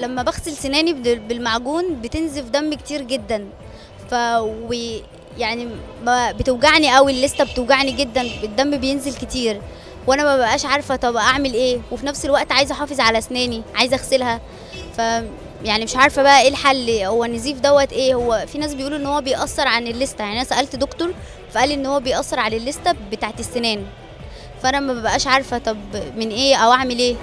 لما بغسل سناني بالمعجون بتنزف دم كتير جدا ف يعني بتوجعني قوي اللسته بتوجعني جدا الدم بينزل كتير وانا ما ببقاش عارفه طب اعمل ايه وفي نفس الوقت عايزه احافظ على اسناني عايزه اغسلها ف يعني مش عارفه بقى ايه الحل هو النزيف دوت ايه هو في ناس بيقولوا ان هو بيأثر عن اللسته يعني انا سالت دكتور فقال ان هو بيأثر على اللسته بتاعت السنان فانا ما ببقاش عارفه طب من ايه او اعمل ايه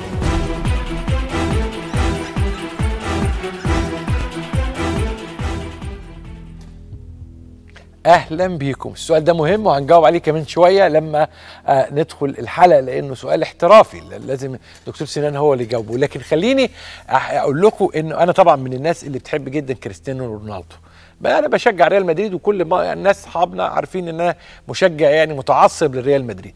اهلا بيكم السؤال ده مهم وهنجاوب عليه كمان شويه لما آه ندخل الحلقه لانه سؤال احترافي لازم دكتور سنان هو اللي يجاوبه لكن خليني اقول لكم انه انا طبعا من الناس اللي بتحب جدا كريستيانو رونالدو بقى انا بشجع ريال مدريد وكل ما الناس اصحابنا عارفين ان انا مشجع يعني متعصب لريال مدريد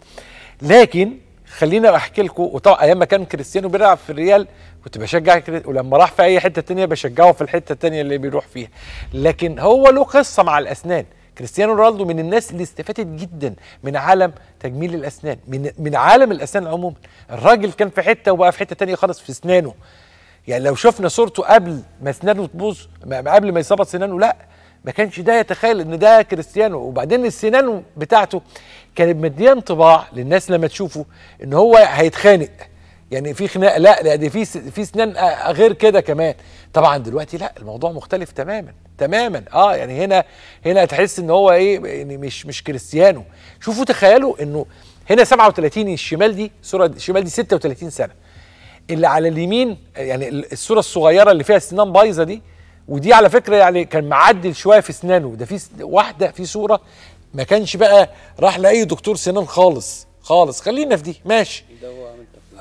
لكن خلينا احكي لكم وطبعا ايام ما كان كريستيانو بيلعب في الريال كنت بشجع ولما راح في اي حته تانية بشجعه في الحته التانية اللي بيروح فيها لكن هو له قصه مع الاسنان كريستيانو رونالدو من الناس اللي استفادت جدا من عالم تجميل الاسنان من من عالم الاسنان عموما الراجل كان في حته وبقى في حته تانية خالص في اسنانه يعني لو شفنا صورته قبل ما اسنانه تبوظ قبل ما يصبط سنانه لا ما كانش ده يتخيل ان ده كريستيانو وبعدين السنان بتاعته كانت مديه انطباع للناس لما تشوفه ان هو هيتخانق يعني في خناق لا لا دي في في سنان آه، غير كده كمان طبعا دلوقتي لا الموضوع مختلف تماما تماما اه يعني هنا هنا تحس ان هو ايه يعني مش مش كريستيانو شوفوا تخيلوا انه هنا 37 الشمال دي صوره الشمال دي 36 سنه اللي على اليمين يعني الصوره الصغيره اللي فيها سنان بايظه دي ودي على فكره يعني كان معدل شويه في اسنانه ده في واحده في صوره ما كانش بقى راح لاي دكتور سنان خالص خالص خلينا في دي ماشي ده هو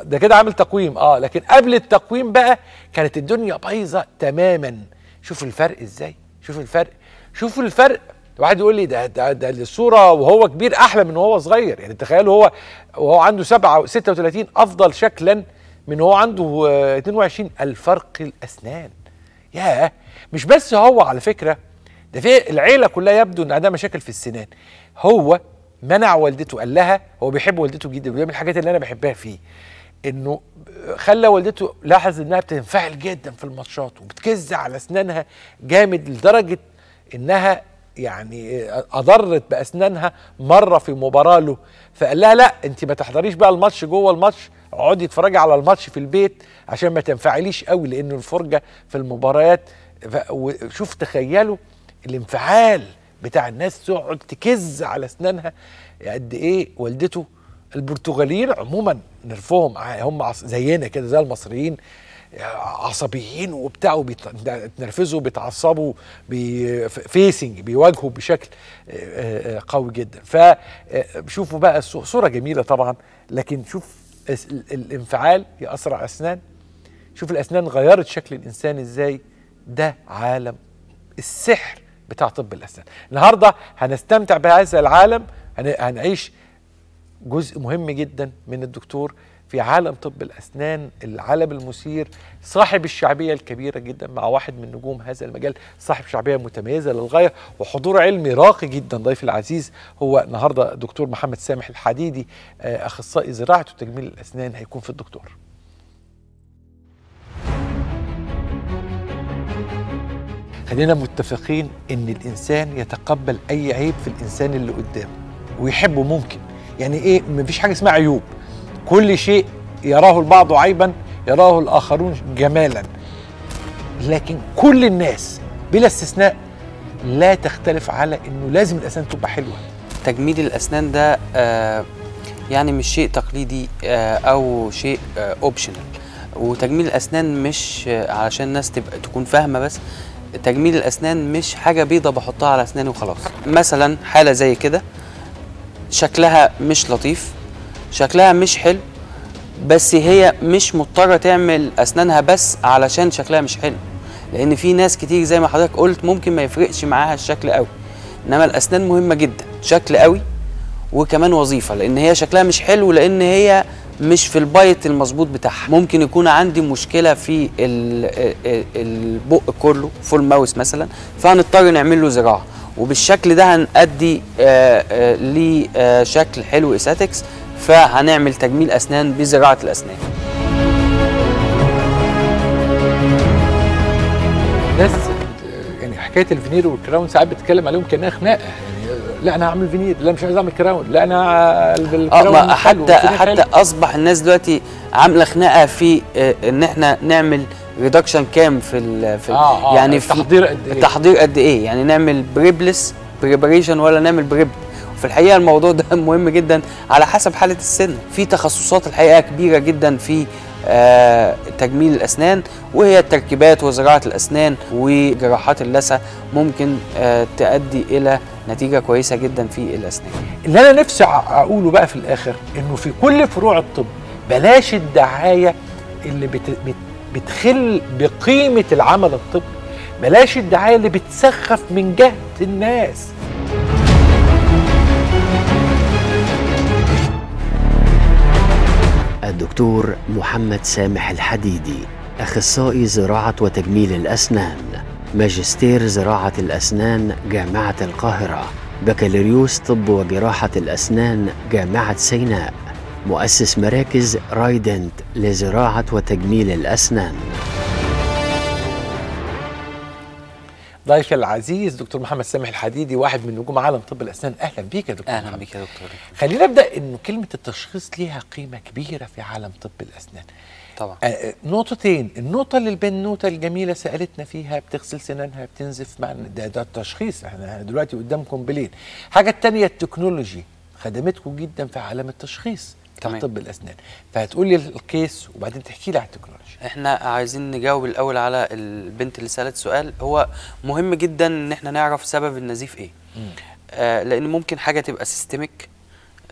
ده كده عامل تقويم اه لكن قبل التقويم بقى كانت الدنيا بايظه تماما شوف الفرق ازاي شوف الفرق شوف الفرق واحد يقول لي ده ده ده الصوره وهو كبير احلى من وهو صغير يعني تخيلوا هو وهو عنده 7 36 افضل شكلا من هو عنده 22 آه، الفرق الاسنان يا مش بس هو على فكره ده في العيله كلها يبدو ان عندها مشاكل في السنان هو منع والدته قال لها هو بيحب والدته جدا وبيعمل الحاجات اللي انا بحبها فيه انه خلى والدته لاحظ انها بتنفعل جدا في الماتشات وبتكز على اسنانها جامد لدرجه انها يعني اضرت باسنانها مره في مباراه له فقال لها لا انت ما تحضريش بقى الماتش جوه الماتش اقعدي اتفرجي على الماتش في البيت عشان ما تنفعليش قوي لانه الفرجه في المباريات وشوف تخيلوا الانفعال بتاع الناس تقعد تكز على اسنانها قد ايه والدته البرتغاليين عموما نرفهم هم زينا كده زي المصريين عصبيين وبتاع وبيتنرفزوا بيتعصبوا فيسنج بيواجهوا بشكل آه، آه، آه، قوي جدا فشوفوا بقى صوره جميله طبعا لكن شوف الانفعال يا اسرع اسنان شوف الاسنان غيرت شكل الانسان ازاي ده عالم السحر بتاع طب الاسنان النهارده هنستمتع بهذا العالم هنعيش جزء مهم جدا من الدكتور في عالم طب الأسنان العالم المثير صاحب الشعبية الكبيرة جدا مع واحد من نجوم هذا المجال صاحب شعبية متميزة للغاية وحضور علمي راقي جدا ضيف العزيز هو النهاردة دكتور محمد سامح الحديدي آه، أخصائي زراعة وتجميل الأسنان هيكون في الدكتور خلينا متفقين ان الانسان يتقبل اي عيب في الانسان اللي قدامه ويحبه ممكن يعني ايه مفيش حاجه اسمها عيوب كل شيء يراه البعض عيبا يراه الاخرون جمالا لكن كل الناس بلا استثناء لا تختلف على انه لازم الاسنان تبقى حلوه تجميل الاسنان ده آه، يعني مش شيء تقليدي آه، او شيء اوبشنال آه، وتجميل الاسنان مش علشان الناس تبقى تكون فاهمه بس تجميل الاسنان مش حاجه بيضه بحطها على اسناني وخلاص مثلا حاله زي كده شكلها مش لطيف شكلها مش حلو بس هي مش مضطره تعمل اسنانها بس علشان شكلها مش حلو لان في ناس كتير زي ما حضرتك قلت ممكن ما يفرقش معاها الشكل قوي انما الاسنان مهمه جدا شكل قوي وكمان وظيفه لان هي شكلها مش حلو لان هي مش في البايت المظبوط بتاعها ممكن يكون عندي مشكله في آه، آه، البق كله فول ماوس مثلا فهنضطر نعمل له زراعه وبالشكل ده هنأدي آه، آه، لشكل آه، حلو اساتكس فهنعمل تجميل اسنان بزراعه الاسنان الناس يعني حكايه الفينير والكراون ساعات بتتكلم عليهم كانها خناقه يعني لا انا هعمل فينير لا مش عايز اعمل كراون لا انا الكراون حتى حتى اصبح الناس دلوقتي عامله خناقه في ان احنا نعمل ريدكشن كام في ال في آه،, آه آه يعني التحضير قد ايه التحضير قد ايه يعني نعمل بريبلس بريبريشن ولا نعمل بريب في الحقيقه الموضوع ده مهم جدا على حسب حاله السن في تخصصات الحقيقه كبيره جدا في آه تجميل الاسنان وهي التركيبات وزراعه الاسنان وجراحات اللثه ممكن آه تؤدي الى نتيجه كويسه جدا في الاسنان اللي انا نفسي اقوله بقى في الاخر انه في كل فروع الطب بلاش الدعايه اللي بت... بت... بتخل بقيمة العمل الطبي بلاش الدعاية اللي بتسخف من جهد الناس الدكتور محمد سامح الحديدي أخصائي زراعة وتجميل الأسنان ماجستير زراعة الأسنان جامعة القاهرة بكالوريوس طب وجراحة الأسنان جامعة سيناء مؤسس مراكز رايدنت لزراعة وتجميل الأسنان ضيفي العزيز دكتور محمد سامح الحديدي واحد من نجوم عالم طب الاسنان اهلا بيك يا دكتور اهلا بيك يا دكتور خلينا نبدا انه كلمه التشخيص ليها قيمه كبيره في عالم طب الاسنان طبعا آه, آه، نقطتين النقطه اللي البنوته الجميله سالتنا فيها بتغسل سنانها بتنزف مع ده ده التشخيص احنا دلوقتي قدامكم بليل الحاجه الثانيه التكنولوجي خدمتكم جدا في عالم التشخيص بتاع طب الاسنان فهتقول لي الكيس وبعدين تحكي لي على التكنولوجيا احنا عايزين نجاوب الاول على البنت اللي سالت سؤال هو مهم جدا ان احنا نعرف سبب النزيف ايه آه لان ممكن حاجه تبقى سيستميك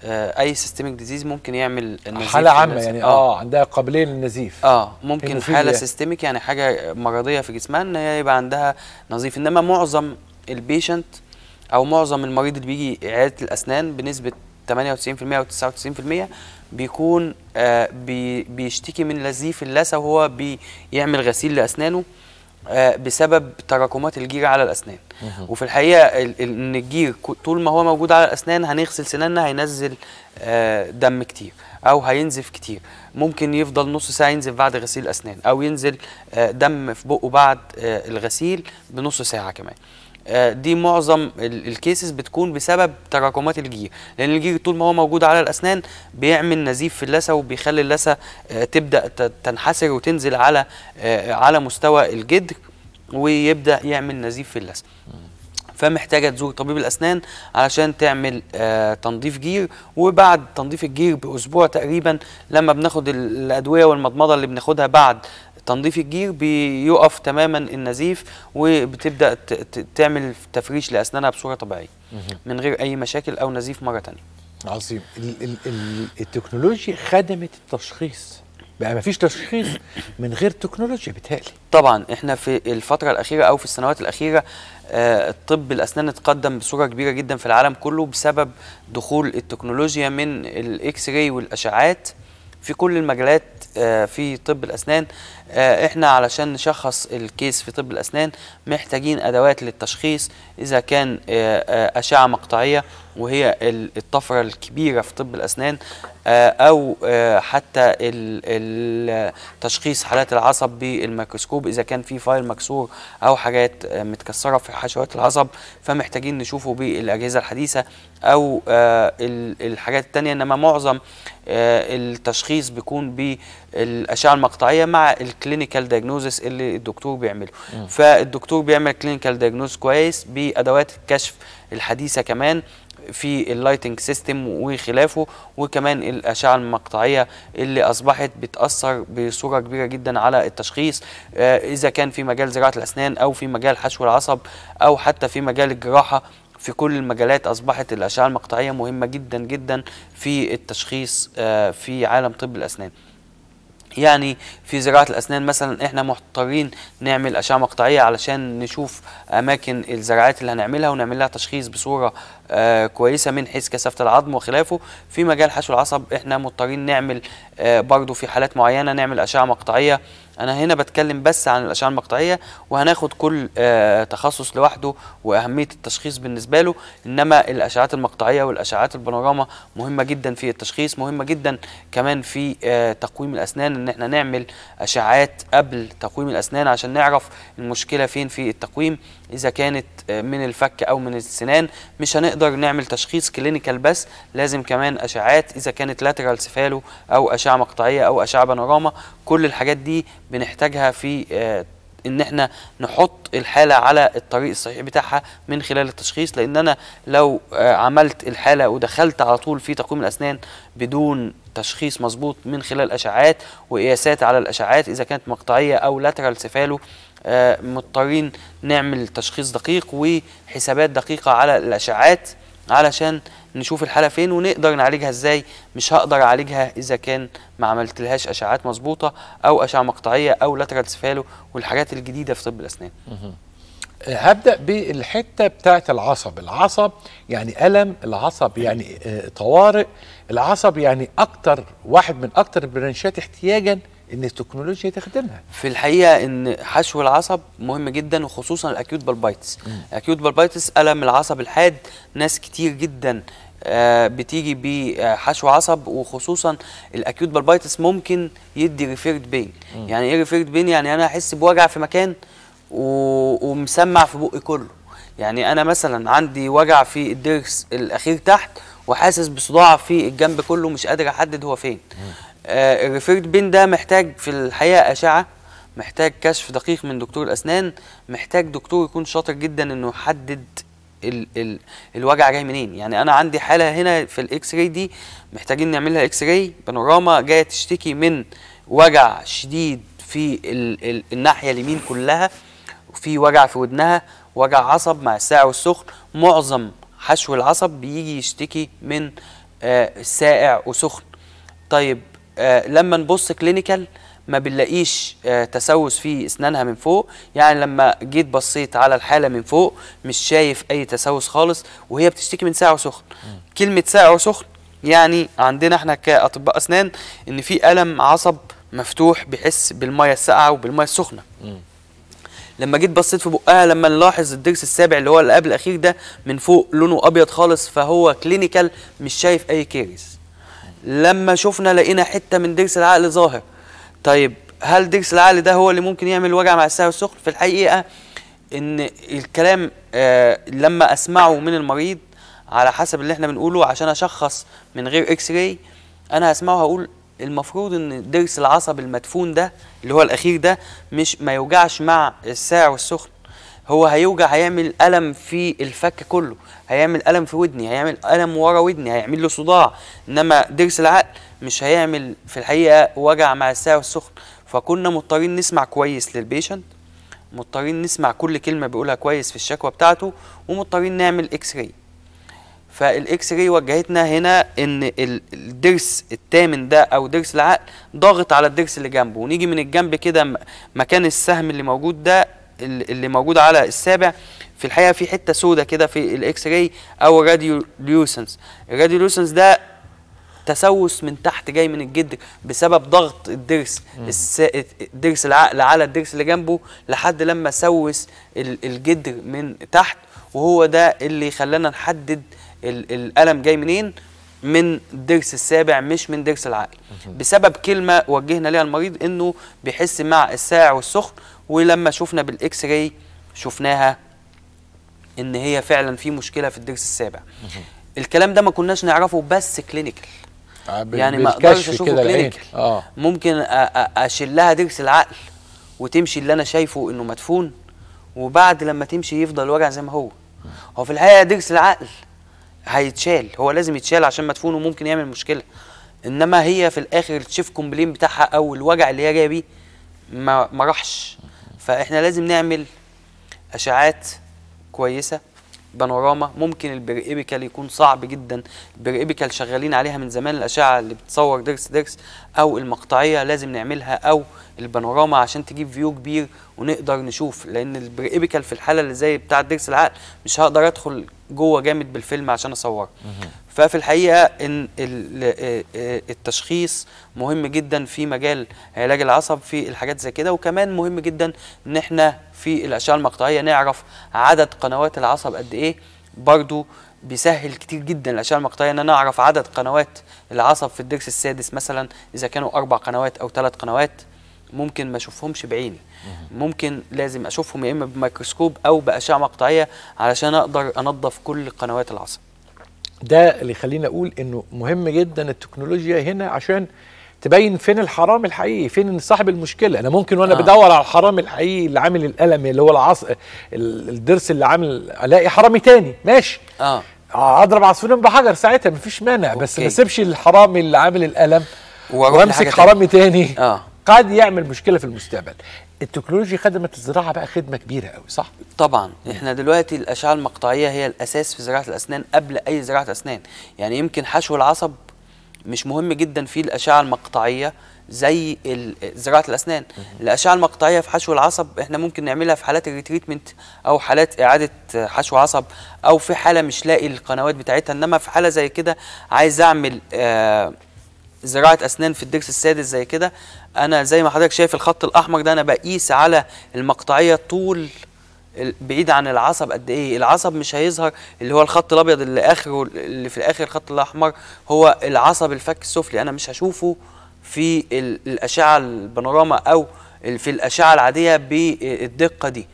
آه، اي سيستميك ديزيز ممكن يعمل النزيف حاله عامه يعني اه, آه عندها قابليه للنزيف اه ممكن حاله سيستميك يعني حاجه مرضيه في جسمها ان هي يبقى عندها نزيف انما معظم البيشنت او معظم المريض اللي بيجي عياده الاسنان بنسبه 98% و99% بيكون آه، بيشتكي من لزيف اللثه وهو بيعمل غسيل لاسنانه آه، بسبب تراكمات الجير على الاسنان وفي الحقيقه ان الجير طول ما هو موجود على الاسنان هنغسل سناننا هينزل آه، دم كتير او هينزف كتير ممكن يفضل نص ساعه ينزف بعد غسيل الاسنان او ينزل دم في بقه بعد الغسيل بنص ساعه كمان آه، دي معظم الكيسز بتكون بسبب تراكمات الجير لان الجير طول ما هو موجود على الاسنان بيعمل نزيف في اللثه وبيخلي اللثه آه، تبدا تنحسر وتنزل على آه، على مستوى الجدر ويبدا يعمل نزيف في اللثه فمحتاجه تزور طبيب الاسنان علشان تعمل آه تنظيف جير وبعد تنظيف الجير باسبوع تقريبا لما بناخد الادويه والمضمضه اللي بناخدها بعد تنظيف الجير بيقف تماما النزيف وبتبدا تعمل تفريش لاسنانها بصوره طبيعيه من غير اي مشاكل او نزيف مره ثانيه عظيم التكنولوجيا خدمت التشخيص بقى ما فيش تشخيص من غير تكنولوجيا بتهالي طبعا احنا في الفتره الاخيره او في السنوات الاخيره آه، طب الاسنان اتقدم بصوره كبيره جدا في العالم كله بسبب دخول التكنولوجيا من الاكس راي والاشعاعات في كل المجالات آه، في طب الاسنان آه، احنا علشان نشخص الكيس في طب الاسنان محتاجين ادوات للتشخيص اذا كان آه، آه، اشعه مقطعيه وهي الطفره الكبيره في طب الاسنان او حتى تشخيص حالات العصب بالميكروسكوب اذا كان في فايل مكسور او حاجات متكسره في حشوات العصب فمحتاجين نشوفه بالاجهزه الحديثه او الحاجات الثانيه انما معظم التشخيص بيكون بالاشعه المقطعيه مع كلينيكال دايجنوزس اللي الدكتور بيعمله مم. فالدكتور بيعمل كلينيكال دايجنوز كويس بادوات الكشف الحديثه كمان في اللايتنج سيستم وخلافه وكمان الاشعه المقطعيه اللي اصبحت بتاثر بصوره كبيره جدا على التشخيص آه، اذا كان في مجال زراعه الاسنان او في مجال حشو العصب او حتى في مجال الجراحه في كل المجالات اصبحت الاشعه المقطعيه مهمه جدا جدا في التشخيص آه، في عالم طب الاسنان يعني في زراعة الأسنان مثلا إحنا مضطرين نعمل أشعة مقطعية علشان نشوف أماكن الزراعات اللي هنعملها ونعمل لها تشخيص بصورة آه، كويسه من حيث كثافه العظم وخلافه في مجال حشو العصب احنا مضطرين نعمل آه، برضو في حالات معينه نعمل اشعه مقطعيه انا هنا بتكلم بس عن الاشعه المقطعيه وهناخد كل آه، تخصص لوحده واهميه التشخيص بالنسبه له انما الاشعات المقطعيه والاشعات البانوراما مهمه جدا في التشخيص مهمه جدا كمان في تقويم الاسنان ان احنا نعمل اشعات قبل تقويم الاسنان عشان نعرف المشكله فين في التقويم اذا كانت آه، من الفك او من السنان مش هنقدر نعمل تشخيص كلينيكال بس لازم كمان اشعاعات اذا كانت لاترال سيفالو او اشعه مقطعيه او اشعه بانوراما كل الحاجات دي بنحتاجها في آه، ان احنا نحط الحاله على الطريق الصحيح بتاعها من خلال التشخيص لان انا لو آه، عملت الحاله ودخلت على طول في تقويم الاسنان بدون تشخيص مظبوط من خلال اشعاعات وقياسات على الاشعاعات اذا كانت مقطعيه او لاترال سيفالو آه، مضطرين نعمل تشخيص دقيق وحسابات دقيقة على الأشعاعات علشان نشوف الحالة فين ونقدر نعالجها ازاي مش هقدر اعالجها اذا كان ما عملتلهاش اشعاعات مظبوطة او اشعة مقطعية او لاترال سفالو والحاجات الجديدة في طب الاسنان آه، هبدأ بالحتة بتاعت العصب العصب يعني ألم العصب يعني آه، طوارئ العصب يعني أكتر واحد من أكتر البرانشات احتياجا ان التكنولوجيا تخدمها في الحقيقه ان حشو العصب مهم جدا وخصوصا الاكيوت بالبايتس اكيوت بالبايتس الم العصب الحاد ناس كتير جدا آه، بتيجي بحشو عصب وخصوصا الاكيوت بالبايتس ممكن يدي ريفيرد بين يعني ايه ريفيرد بين يعني انا احس بوجع في مكان و... ومسمع في بقي كله يعني انا مثلا عندي وجع في الضرس الاخير تحت وحاسس بصداع في الجنب كله مش قادر احدد هو فين م. آه، الريفيرد بين ده محتاج في الحقيقه اشعه محتاج كشف دقيق من دكتور الاسنان محتاج دكتور يكون شاطر جدا انه يحدد ال ال الوجع جاي منين يعني انا عندي حاله هنا في الاكس راي دي محتاجين نعمل لها اكس راي بانوراما جايه تشتكي من وجع شديد في ال ال الناحيه اليمين كلها وفي وجع في ودنها وجع عصب مع الساعة والسخن معظم حشو العصب بيجي يشتكي من آه سائع وسخن طيب آه، لما نبص كلينيكال ما بنلاقيش آه، تسوس في اسنانها من فوق يعني لما جيت بصيت على الحاله من فوق مش شايف اي تسوس خالص وهي بتشتكي من ساعه وسخن كلمه ساعه وسخن يعني عندنا احنا كاطباء اسنان ان في الم عصب مفتوح بيحس بالميه الساقعه وبالميه السخنه لما جيت بصيت في بقها لما نلاحظ الضرس السابع اللي هو اللي قبل الاخير ده من فوق لونه ابيض خالص فهو كلينيكال مش شايف اي كيرز لما شفنا لقينا حته من ضرس العقل ظاهر طيب هل ضرس العقل ده هو اللي ممكن يعمل وجع مع السهر والسخن في الحقيقه ان الكلام آه لما اسمعه من المريض على حسب اللي احنا بنقوله عشان اشخص من غير اكس راي انا هسمعه هقول المفروض ان ضرس العصب المدفون ده اللي هو الاخير ده مش ما يوجعش مع الساعة والسخن هو هيوجع هيعمل الم في الفك كله هيعمل الم في ودني هيعمل الم ورا ودني هيعمل له صداع انما ضرس العقل مش هيعمل في الحقيقه وجع مع السعر السخن فكنا مضطرين نسمع كويس للبيشنت مضطرين نسمع كل كلمه بيقولها كويس في الشكوى بتاعته ومضطرين نعمل اكس راي فالاكس راي وجهتنا هنا ان الضرس الثامن ده او ضرس العقل ضاغط على الضرس اللي جنبه ونيجي من الجنب كده مكان السهم اللي موجود ده اللي موجود على السابع في الحقيقه في حته سودة كده في الاكس راي او الراديو ليوسنس ده تسوس من تحت جاي من الجدر بسبب ضغط الضرس ضرس العقل على الضرس اللي جنبه لحد لما سوس الجدر من تحت وهو ده اللي خلانا نحدد الالم جاي منين من الضرس السابع مش من ضرس العقل بسبب كلمه وجهنا ليها المريض انه بيحس مع الساعة والسخن ولما شفنا بالاكس راي شفناها ان هي فعلا في مشكله في الضرس السابع الكلام ده ما كناش نعرفه بس كلينيكال آه، يعني ما اقدرش اشوفه كلينيكال إيه؟ آه. ممكن اشيلها ضرس العقل وتمشي اللي انا شايفه انه مدفون وبعد لما تمشي يفضل وجع زي ما هو هو في الحقيقه ضرس العقل هيتشال هو لازم يتشال عشان مدفون وممكن يعمل مشكله انما هي في الاخر تشيف كومبلين بتاعها او الوجع اللي هي جايه بيه ما راحش فاحنا لازم نعمل اشعات كويسه بانوراما ممكن البرئيبيكال يكون صعب جدا البرئيبيكال شغالين عليها من زمان الاشعه اللي بتصور ضرس ضرس او المقطعيه لازم نعملها او البانوراما عشان تجيب فيو كبير ونقدر نشوف لان البرئيبيكال في الحاله اللي زي بتاع ضرس العقل مش هقدر ادخل جوه جامد بالفيلم عشان اصوره ففي الحقيقه ان التشخيص مهم جدا في مجال علاج العصب في الحاجات زي كده وكمان مهم جدا ان احنا في الاشعه المقطعيه نعرف عدد قنوات العصب قد ايه برضو بيسهل كتير جدا الاشعه المقطعيه ان انا اعرف عدد قنوات العصب في الضرس السادس مثلا اذا كانوا اربع قنوات او ثلاث قنوات ممكن ما اشوفهمش بعيني ممكن لازم اشوفهم يا اما بميكروسكوب او باشعه مقطعيه علشان اقدر انظف كل قنوات العصب ده اللي يخليني اقول انه مهم جدا التكنولوجيا هنا عشان تبين فين الحرام الحقيقي فين صاحب المشكله انا ممكن وانا آه. بدور على الحرام الحقيقي اللي عامل الالم اللي هو العص الضرس اللي عامل الاقي حرامي تاني ماشي اه اضرب عصفورين بحجر ساعتها مفيش مانع بس ما اسيبش الحرامي اللي عامل الالم وامسك حرامي تاني, تاني. اه قد يعمل مشكله في المستقبل التكنولوجيا خدمت الزراعه بقى خدمه كبيره قوي صح طبعا احنا دلوقتي الاشعه المقطعيه هي الاساس في زراعه الاسنان قبل اي زراعه اسنان يعني يمكن حشو العصب مش مهم جدا في الاشعه المقطعيه زي زراعه الاسنان الاشعه المقطعيه في حشو العصب احنا ممكن نعملها في حالات الريتريتمنت او حالات اعاده حشو عصب او في حاله مش لاقي القنوات بتاعتها انما في حاله زي كده عايز اعمل آه زراعه اسنان في الدرس السادس زي كده انا زي ما حضرتك شايف الخط الاحمر ده انا بقيس على المقطعيه طول بعيد عن العصب قد ايه العصب مش هيظهر اللي هو الخط الابيض اللي اخره اللي في الاخر الخط الاحمر هو العصب الفك السفلي انا مش هشوفه في الاشعه البانوراما او في الاشعه العاديه بالدقه دي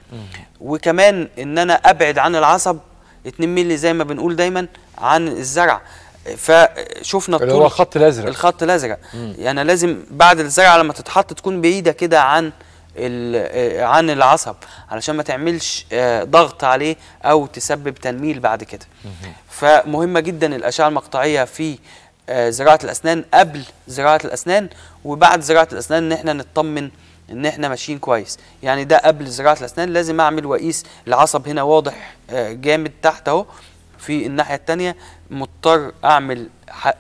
وكمان ان انا ابعد عن العصب 2 مللي زي ما بنقول دايما عن الزرع فشفنا الطول اللي هو الخط الازرق الخط الازرق يعني لازم بعد الزرعه لما تتحط تكون بعيده كده عن آه، عن العصب علشان ما تعملش آه، ضغط عليه او تسبب تنميل بعد كده فمهمه جدا الاشعه المقطعيه في آه، زراعه الاسنان قبل زراعه الاسنان وبعد زراعه الاسنان ان احنا نطمن ان احنا ماشيين كويس يعني ده قبل زراعه الاسنان لازم اعمل واقيس العصب هنا واضح جامد تحت اهو في الناحيه الثانيه مضطر اعمل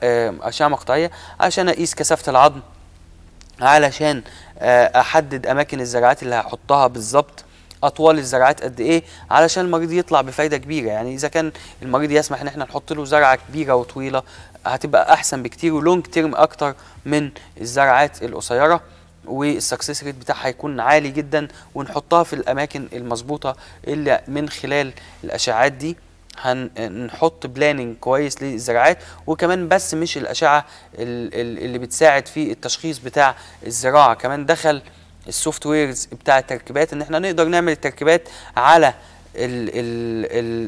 آه، اشعه مقطعيه عشان اقيس كثافه العظم علشان آه، احدد اماكن الزرعات اللي هحطها بالظبط اطوال الزرعات قد ايه علشان المريض يطلع بفايده كبيره يعني اذا كان المريض يسمح ان احنا نحط له زرعه كبيره وطويله هتبقى احسن بكتير ولونج تيرم اكتر من الزرعات القصيره والسكسس ريت بتاعها هيكون عالي جدا ونحطها في الاماكن المظبوطه اللي من خلال الاشعاعات دي هنحط بلاننج كويس للزراعات وكمان بس مش الاشعه اللي بتساعد في التشخيص بتاع الزراعه كمان دخل السوفت ويرز بتاع التركيبات ان احنا نقدر نعمل التركيبات على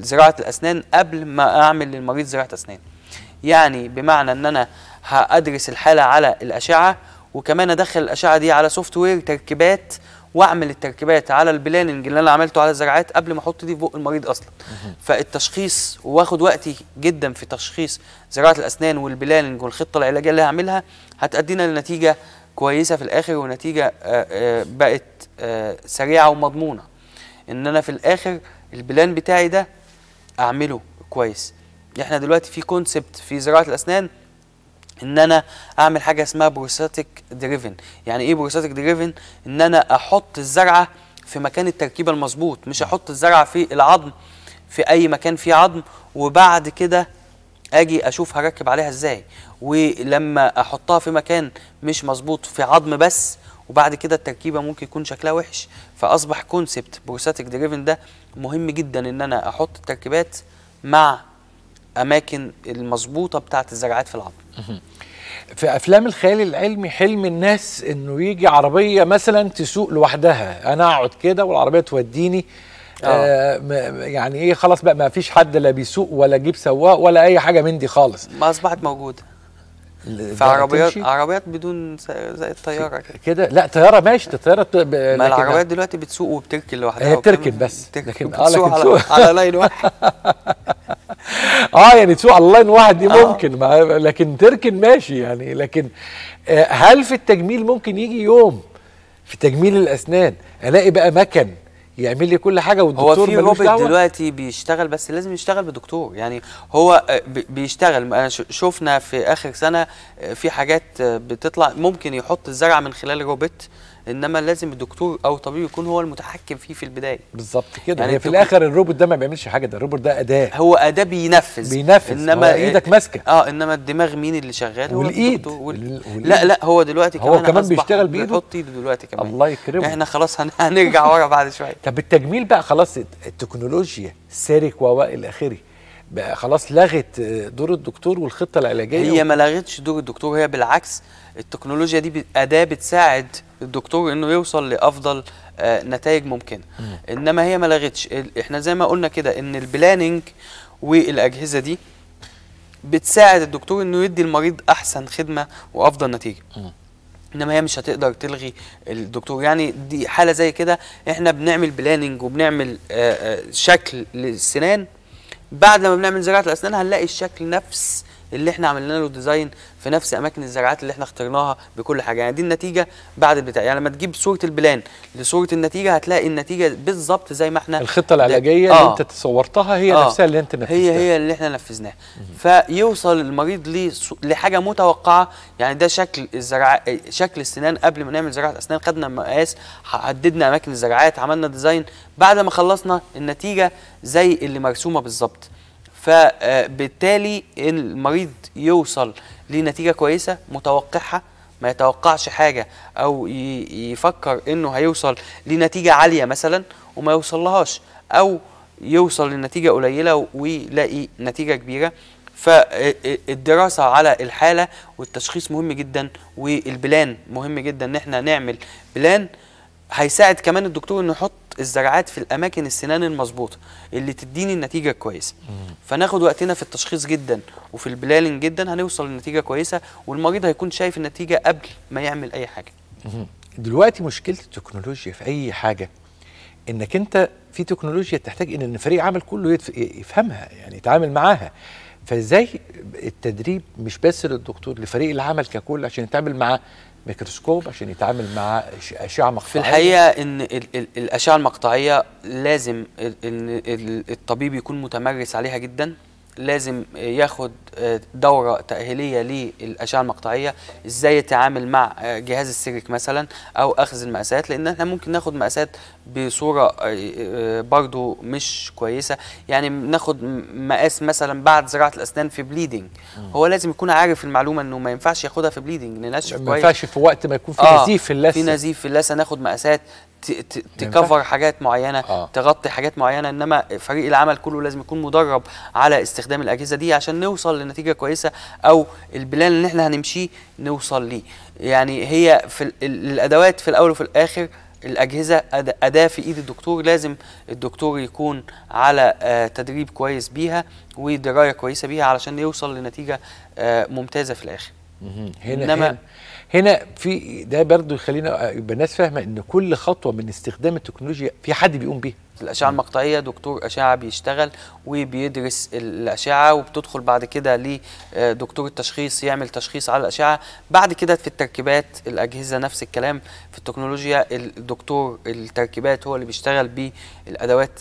زراعه الاسنان قبل ما اعمل للمريض زراعه اسنان يعني بمعنى ان انا هادرس الحاله على الاشعه وكمان ادخل الاشعه دي على سوفت وير تركيبات واعمل التركيبات على البلاننج اللي انا عملته على الزراعات قبل ما احط دي في بق المريض اصلا فالتشخيص واخد وقتي جدا في تشخيص زراعه الاسنان والبلاننج والخطه العلاجيه اللي هعملها هتادينا لنتيجه كويسه في الاخر ونتيجه آه، آه، بقت آه، سريعه ومضمونه ان انا في الاخر البلان بتاعي ده اعمله كويس احنا دلوقتي في كونسبت في زراعه الاسنان ان انا اعمل حاجه اسمها بروستاتيك دريفن يعني ايه بروستاتيك دريفن ان انا احط الزرعه في مكان التركيبه المظبوط مش احط الزرعه في العظم في اي مكان فيه عظم وبعد كده اجي اشوف هركب عليها ازاي ولما احطها في مكان مش مظبوط في عظم بس وبعد كده التركيبه ممكن يكون شكلها وحش فاصبح كونسبت بروستاتيك دريفن ده مهم جدا ان انا احط التركيبات مع الاماكن المظبوطه بتاعه الزراعات في العظم في افلام الخيال العلمي حلم الناس انه يجي عربيه مثلا تسوق لوحدها انا اقعد كده والعربيه توديني آه. آه، يعني ايه خلاص بقى ما فيش حد لا بيسوق ولا جيب سواق ولا اي حاجه من دي خالص ما اصبحت موجوده في عربيات عربيات بدون زي الطياره كده لا طياره ماشي الطياره ب... ما العربيات دلوقتي بتسوق وبتركن لوحدها هي بتركن بس لكن اه لكن على, على لاين واحد اه يعني تسوق الله ان واحد دي آه. ممكن آه. لكن تركن ماشي يعني لكن آه، هل في التجميل ممكن يجي يوم في تجميل الاسنان الاقي بقى مكن يعمل لي كل حاجه والدكتور هو في روبوت دلوقتي بيشتغل بس لازم يشتغل بدكتور يعني هو آه، بيشتغل آه، شفنا في اخر سنه آه، في حاجات بتطلع ممكن يحط الزرع من خلال روبوت انما لازم الدكتور او طبيب يكون هو المتحكم فيه في البدايه بالظبط كده يعني في الاخر الروبوت ده ما بيعملش حاجه ده الروبوت ده اداه هو اداه بينفذ بينفذ انما ايدك ماسكه اه انما الدماغ مين اللي شغال والإيد. هو والإيد. والإيد لا لا هو دلوقتي هو كمان, كمان بيشتغل بايده بيحط ايده دلوقتي كمان الله يكرمه احنا خلاص هنرجع ورا بعد شويه طب التجميل بقى خلاص التكنولوجيا سارك الى اخره بقى خلاص لغت آه، دور الدكتور والخطه العلاجيه هي ما لغتش دور الدكتور هي بالعكس التكنولوجيا دي اداه بتساعد الدكتور انه يوصل لافضل آه، نتائج ممكنه انما هي ما لغتش احنا زي ما قلنا كده ان البلاننج والاجهزه دي بتساعد الدكتور انه يدي المريض احسن خدمه وافضل نتيجه انما هي مش هتقدر تلغي الدكتور يعني دي حاله زي كده احنا بنعمل بلاننج وبنعمل آه، آه، شكل للسنان بعد لما بنعمل زراعه الاسنان هنلاقي الشكل نفس اللي احنا عملنا له ديزاين في نفس اماكن الزرعات اللي احنا اخترناها بكل حاجه يعني دي النتيجه بعد البتاع يعني لما تجيب صوره البلان لصوره النتيجه هتلاقي النتيجه بالظبط زي ما احنا الخطه العلاجيه آه اللي انت تصورتها هي آه نفسها اللي انت نفذتها هي هي اللي احنا نفذناها فيوصل المريض لحاجه متوقعه يعني ده شكل الزرع شكل السنان قبل ما نعمل زراعه اسنان خدنا مقاس حددنا اماكن الزرعات عملنا ديزاين بعد ما خلصنا النتيجه زي اللي مرسومه بالظبط فبالتالي المريض يوصل لنتيجه كويسه متوقعها ما يتوقعش حاجه او يفكر انه هيوصل لنتيجه عاليه مثلا وما يوصلهاش او يوصل لنتيجه قليله ويلاقي نتيجه كبيره فالدراسه على الحاله والتشخيص مهم جدا والبلان مهم جدا ان احنا نعمل بلان هيساعد كمان الدكتور انه يحط الزرعات في الاماكن السنان المظبوطه اللي تديني النتيجه الكويسه فناخد وقتنا في التشخيص جدا وفي البلاننج جدا هنوصل لنتيجه كويسه والمريض هيكون شايف النتيجه قبل ما يعمل اي حاجه دلوقتي مشكله التكنولوجيا في اي حاجه انك انت في تكنولوجيا تحتاج ان الفريق عمل كله يفهمها يعني يتعامل معاها فازاي التدريب مش بس للدكتور لفريق العمل ككل عشان يتعامل مع ميكروسكوب عشان يتعامل مع اشعه مقطعيه في الحقيقه ان ال ال الاشعه المقطعيه لازم ان الطبيب يكون متمرس عليها جدا لازم ياخد آه، دوره تاهيليه للاشعه المقطعيه ازاي يتعامل مع آه، جهاز السيرك مثلا او اخذ المقاسات لان احنا ممكن ناخد مقاسات بصوره آه، آه، برضو مش كويسه يعني ناخد مقاس مثلا بعد زراعه الاسنان في بليدنج هو لازم يكون عارف المعلومه انه ما ينفعش ياخدها في بليدنج ننشف كويس ما ينفعش في وقت ما يكون في آه نزيف في اللثه في نزيف في اللثه ناخد مقاسات تكفر حاجات معينه آه. تغطي حاجات معينه انما فريق العمل كله لازم يكون مدرب على استخدام الاجهزه دي عشان نوصل لنتيجه كويسه او البلان اللي احنا هنمشيه نوصل ليه يعني هي في الادوات في الاول وفي الاخر الاجهزه اداه في ايد الدكتور لازم الدكتور يكون على آه، تدريب كويس بيها ودرايه كويسه بيها علشان يوصل لنتيجه آه، ممتازه في الاخر هنا انما هنا. هنا في ده برضه يخلينا يبقى الناس فاهمه ان كل خطوه من استخدام التكنولوجيا في حد بيقوم بيها الاشعه المقطعيه دكتور اشعه بيشتغل وبيدرس الاشعه وبتدخل بعد كده لدكتور آه، التشخيص يعمل تشخيص على الاشعه بعد كده في التركيبات الاجهزه نفس الكلام في التكنولوجيا الدكتور التركيبات هو اللي بيشتغل بالادوات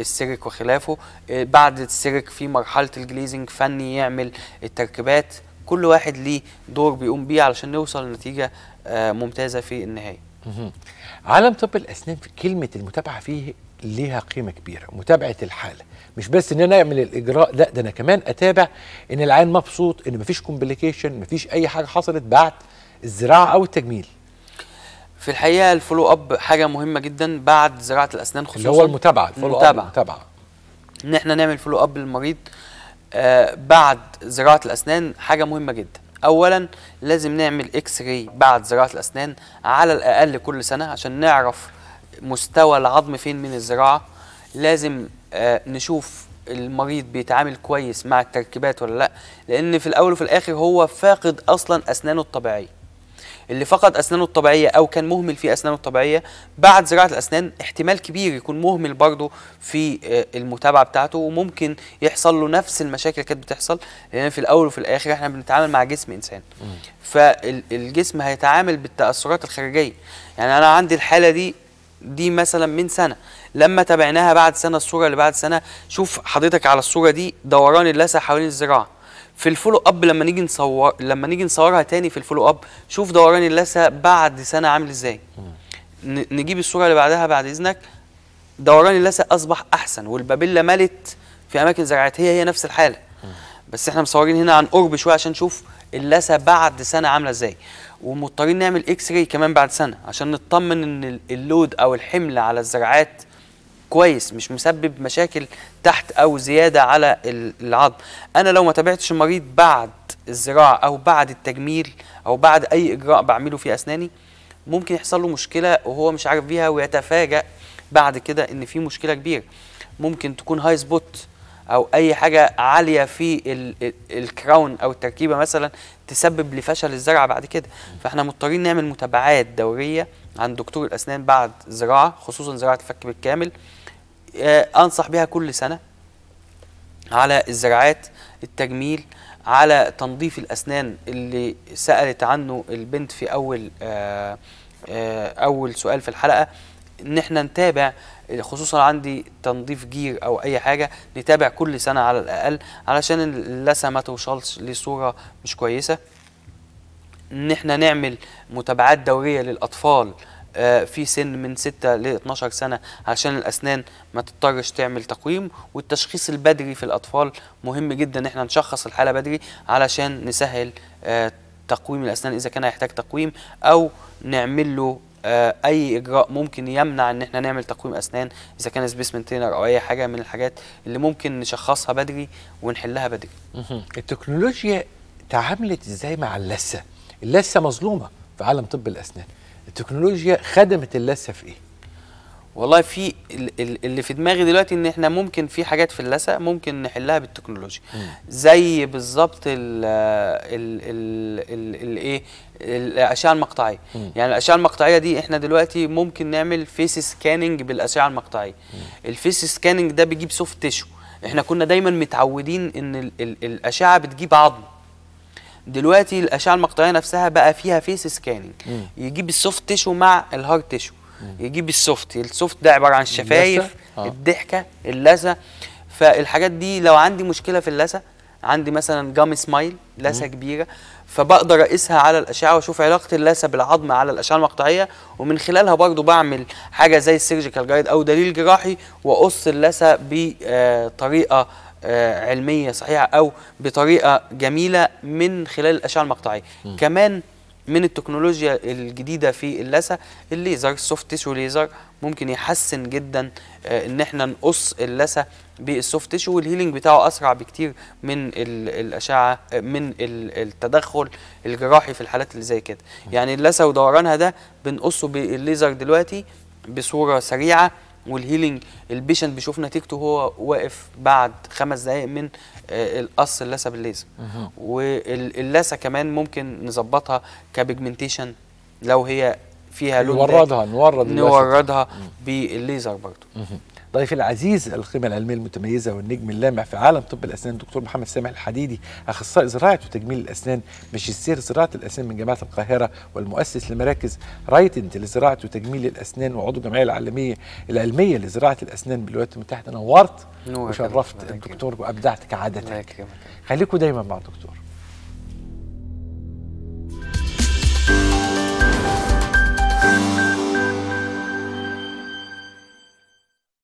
السيرك وخلافه آه، بعد السيرك في مرحله الجليزنج فني يعمل التركيبات كل واحد ليه دور بيقوم بيه علشان نوصل لنتيجه آه، ممتازه في النهايه عالم طب الاسنان كلمه المتابعه فيه ليها قيمه كبيره متابعه الحاله مش بس ان انا اعمل الاجراء لا ده انا كمان اتابع ان العيان مبسوط ان مفيش كومبليكيشن مفيش اي حاجه حصلت بعد الزراعه او التجميل في الحقيقه الفولو اب حاجه مهمه جدا بعد زراعه الاسنان خصوصا اللي هو المتابعه الفولو اب المتابعه ان احنا نعمل فولو اب للمريض آه، بعد زراعه الاسنان حاجه مهمه جدا اولا لازم نعمل اكس راي بعد زراعه الاسنان على الاقل كل سنه عشان نعرف مستوى العظم فين من الزراعه لازم آه، نشوف المريض بيتعامل كويس مع التركيبات ولا لا لان في الاول وفي الاخر هو فاقد اصلا اسنانه الطبيعيه اللي فقد أسنانه الطبيعية أو كان مهمل في أسنانه الطبيعية بعد زراعة الأسنان احتمال كبير يكون مهمل برضه في آه، المتابعة بتاعته وممكن يحصل له نفس المشاكل اللي كانت بتحصل لأن في الأول وفي الآخر احنا بنتعامل مع جسم إنسان فالجسم هيتعامل بالتأثرات الخارجية يعني أنا عندي الحالة دي دي مثلا من سنه لما تابعناها بعد سنه الصوره اللي بعد سنه شوف حضرتك على الصوره دي دوران اللثه حوالين الزراعه في الفولو اب لما نيجي نصور لما نيجي نصورها تاني في الفولو اب شوف دوران اللثه بعد سنه عامل ازاي نجيب الصوره اللي بعدها بعد اذنك دوران اللثه اصبح احسن والبابيلا ملت في اماكن زراعات هي هي نفس الحاله بس احنا مصورين هنا عن قرب شويه عشان نشوف اللثه بعد سنه عامله ازاي ومضطرين نعمل اكس راي كمان بعد سنه عشان نطمن ان اللود او الحمل على الزراعات كويس مش مسبب مشاكل تحت او زياده على العظم انا لو ما تابعتش المريض بعد الزراعه او بعد التجميل او بعد اي اجراء بعمله في اسناني ممكن يحصل له مشكله وهو مش عارف بيها ويتفاجأ بعد كده ان في مشكله كبيره ممكن تكون هاي سبوت او اي حاجه عاليه في الكراون او التركيبه مثلا تسبب لفشل الزرعه بعد كده فاحنا مضطرين نعمل متابعات دوريه عند دكتور الاسنان بعد زراعه خصوصا زراعه الفك بالكامل آه، انصح بها كل سنه على الزراعات التجميل على تنظيف الاسنان اللي سالت عنه البنت في اول آه، آه، اول سؤال في الحلقه ان احنا نتابع خصوصا عندي تنظيف جير او اي حاجه نتابع كل سنه على الاقل علشان اللثه ما توصلش لصوره مش كويسه ان احنا نعمل متابعات دوريه للاطفال آه، في سن من 6 ل 12 سنه عشان الاسنان ما تضطرش تعمل تقويم والتشخيص البدري في الاطفال مهم جدا ان احنا نشخص الحاله بدري علشان نسهل آه، تقويم الاسنان اذا كان هيحتاج تقويم او نعمل له آه، اي اجراء ممكن يمنع ان احنا نعمل تقويم اسنان اذا كان سبيسمنت تينر او اي حاجه من الحاجات اللي ممكن نشخصها بدري ونحلها بدري التكنولوجيا تعاملت ازاي مع اللثه اللثه مظلومه في عالم طب الاسنان التكنولوجيا خدمت اللثه في ايه والله في اللي في دماغي دلوقتي ان احنا ممكن في حاجات في اللثه ممكن نحلها بالتكنولوجيا زي بالظبط الايه الاشعه المقطعيه مم. يعني الاشعه المقطعيه دي احنا دلوقتي ممكن نعمل فيس سكاننج بالاشعه المقطعيه الفيس سكاننج ده بيجيب سوفت تيشو احنا كنا دايما متعودين ان الاشعه بتجيب عظم دلوقتي الاشعه المقطعيه نفسها بقى فيها فيس سكاننج يجيب السوفت تيشو مع الهارد تيشو يجيب السوفت السوفت ده عباره عن الشفايف آه. الضحكه اللثه فالحاجات دي لو عندي مشكله في اللثه عندي مثلا جام سمايل لثه كبيره فبقدر اقيسها على الاشعه واشوف علاقه اللثه بالعظم على الاشعه المقطعيه ومن خلالها برضو بعمل حاجه زي السيرجيكال جايد او دليل جراحي واقص اللثه بطريقه آه، علميه صحيحه او بطريقه جميله من خلال الاشعه المقطعيه كمان من التكنولوجيا الجديده في اللثه الليزر السوفت تيشو ليزر ممكن يحسن جدا آه، ان احنا نقص اللثه بالسوفت تيشو والهيلينج بتاعه اسرع بكتير من الاشعه آه، من التدخل الجراحي في الحالات اللي زي كده يعني اللثه ودورانها ده بنقصه بالليزر دلوقتي بصوره سريعه والهيلينج البيشنت بيشوف نتيجته هو واقف بعد خمس دقائق من آه، القص اللثه بالليزر واللثه كمان ممكن نظبطها كبيجمنتيشن لو هي فيها لون نوردها نورد نوردها بالليزر برضه ضيفي العزيز القيمة العلمية المتميزة والنجم اللامع في عالم طب الأسنان دكتور محمد سامح الحديدي أخصائي زراعة وتجميل الأسنان ماجستير زراعة الأسنان من جامعة القاهرة والمؤسس لمراكز رايتنت لزراعة وتجميل الأسنان وعضو الجمعية العالمية العلمية لزراعة الأسنان بالولايات المتحدة نورت وشرفت الدكتور وأبدعت كعادتك خليكم دايما مع الدكتور